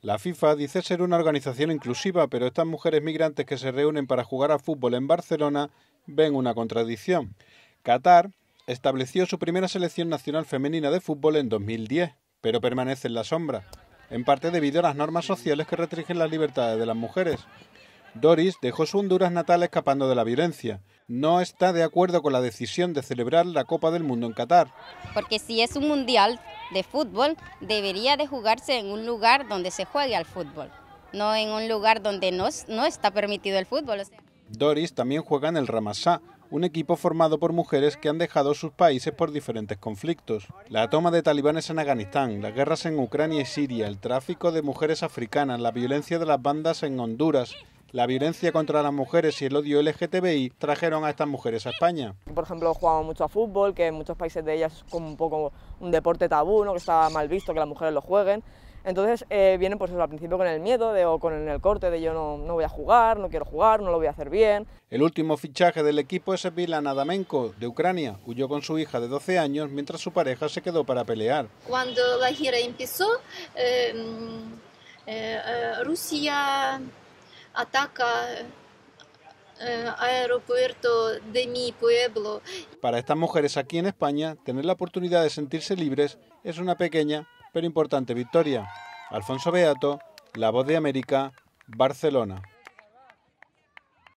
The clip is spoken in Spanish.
La FIFA dice ser una organización inclusiva, pero estas mujeres migrantes que se reúnen para jugar a fútbol en Barcelona ven una contradicción. Qatar estableció su primera selección nacional femenina de fútbol en 2010, pero permanece en la sombra, en parte debido a las normas sociales que restringen las libertades de las mujeres. Doris dejó su Honduras natal escapando de la violencia. No está de acuerdo con la decisión de celebrar la Copa del Mundo en Qatar. Porque si es un mundial de fútbol, debería de jugarse en un lugar donde se juegue al fútbol, no en un lugar donde no, está permitido el fútbol. Doris también juega en el Ramasá, un equipo formado por mujeres que han dejado sus países por diferentes conflictos. La toma de talibanes en Afganistán, las guerras en Ucrania y Siria, el tráfico de mujeres africanas, la violencia de las bandas en Honduras, la violencia contra las mujeres y el odio LGTBI trajeron a estas mujeres a España. Por ejemplo, jugaban mucho a fútbol, que en muchos países de ellas es como un poco un deporte tabú, ¿no? que está mal visto que las mujeres lo jueguen. Entonces eh, vienen pues al principio con el miedo de, o con el corte de yo no, no, voy a jugar, no quiero jugar, no lo voy a hacer bien. El último fichaje del equipo es Vila Nadamenko, de Ucrania. Huyó con su hija de 12 años mientras su pareja se quedó para pelear. Cuando la gira empezó, em, eh, eh, Rusia ataca eh, aeropuerto de mi pueblo. Para estas mujeres aquí en España, tener la oportunidad de sentirse libres es una pequeña pero importante victoria. Alfonso Beato, La Voz de América, Barcelona.